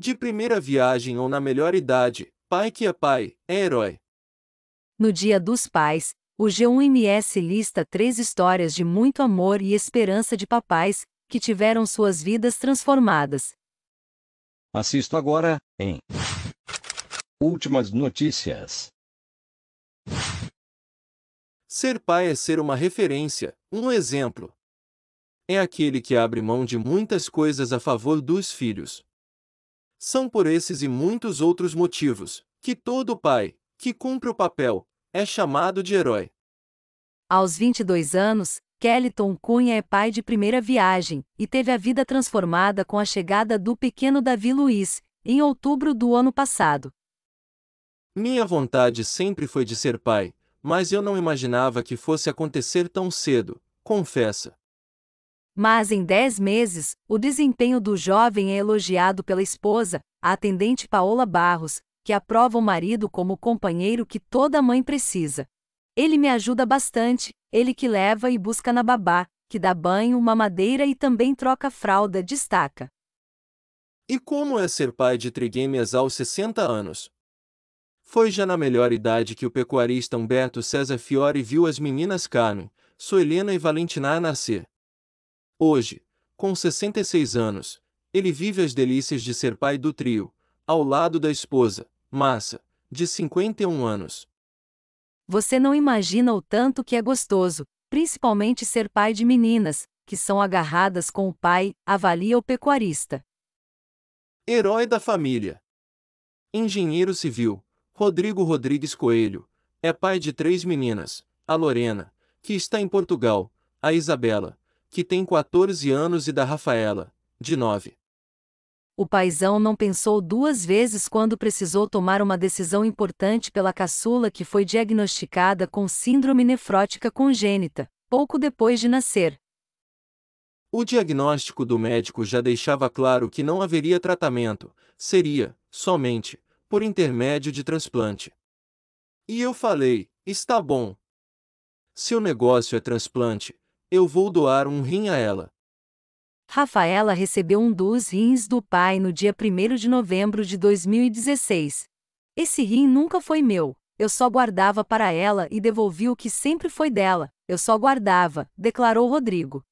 De primeira viagem ou na melhor idade, pai que é pai, é herói. No Dia dos Pais, o G1MS lista três histórias de muito amor e esperança de papais que tiveram suas vidas transformadas. Assisto agora, em Últimas Notícias. Ser pai é ser uma referência, um exemplo. É aquele que abre mão de muitas coisas a favor dos filhos, são por esses e muitos outros motivos que todo pai que cumpre o papel é chamado de herói. Aos 22 anos, Kellyton Cunha é pai de primeira viagem e teve a vida transformada com a chegada do pequeno Davi Luiz, em outubro do ano passado. Minha vontade sempre foi de ser pai, mas eu não imaginava que fosse acontecer tão cedo, confessa. Mas em dez meses, o desempenho do jovem é elogiado pela esposa, a atendente Paola Barros, que aprova o marido como o companheiro que toda mãe precisa. Ele me ajuda bastante, ele que leva e busca na babá, que dá banho, mamadeira e também troca fralda, destaca. E como é ser pai de trigêmeas aos 60 anos? Foi já na melhor idade que o pecuarista Humberto César Fiore viu as meninas Carmen, Soelena e Valentina nascer. Hoje, com 66 anos, ele vive as delícias de ser pai do trio, ao lado da esposa, Massa, de 51 anos. Você não imagina o tanto que é gostoso, principalmente ser pai de meninas, que são agarradas com o pai, avalia o pecuarista. Herói da família. Engenheiro civil, Rodrigo Rodrigues Coelho, é pai de três meninas: a Lorena, que está em Portugal, a Isabela, que tem 14 anos e da Rafaela, de 9. O paizão não pensou duas vezes quando precisou tomar uma decisão importante pela caçula que foi diagnosticada com síndrome nefrótica congênita, pouco depois de nascer. O diagnóstico do médico já deixava claro que não haveria tratamento, seria, somente, por intermédio de transplante. E eu falei: está bom. Seu negócio é transplante, eu vou doar um rim a ela. Rafaela recebeu um dos rins do pai no dia 1 de novembro de 2016. Esse rim nunca foi meu. Eu só guardava para ela e devolvi o que sempre foi dela. Eu só guardava, declarou Rodrigo.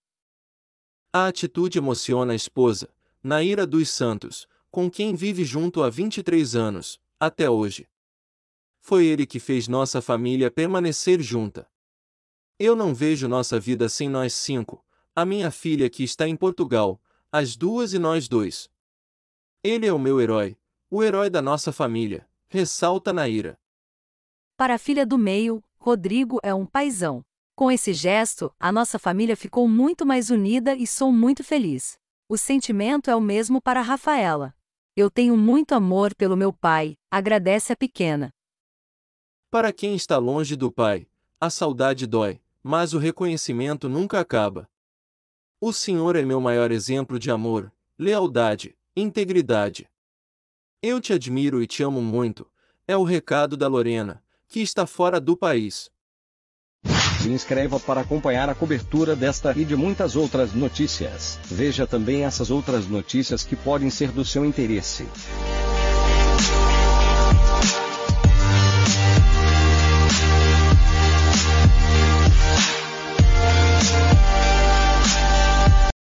A atitude emociona a esposa, Naíra dos Santos, com quem vive junto há 23 anos, até hoje. Foi ele que fez nossa família permanecer junta. Eu não vejo nossa vida sem nós cinco, a minha filha que está em Portugal, as duas e nós dois. Ele é o meu herói, o herói da nossa família, ressalta Naira. Para a filha do meio, Rodrigo é um paizão. Com esse gesto, a nossa família ficou muito mais unida e sou muito feliz. O sentimento é o mesmo para Rafaela. Eu tenho muito amor pelo meu pai, agradece a pequena. Para quem está longe do pai, a saudade dói, mas o reconhecimento nunca acaba. O Senhor é meu maior exemplo de amor, lealdade, integridade. Eu te admiro e te amo muito, é o recado da Lorena, que está fora do país. Se inscreva para acompanhar a cobertura desta e de muitas outras notícias. Veja também essas outras notícias que podem ser do seu interesse.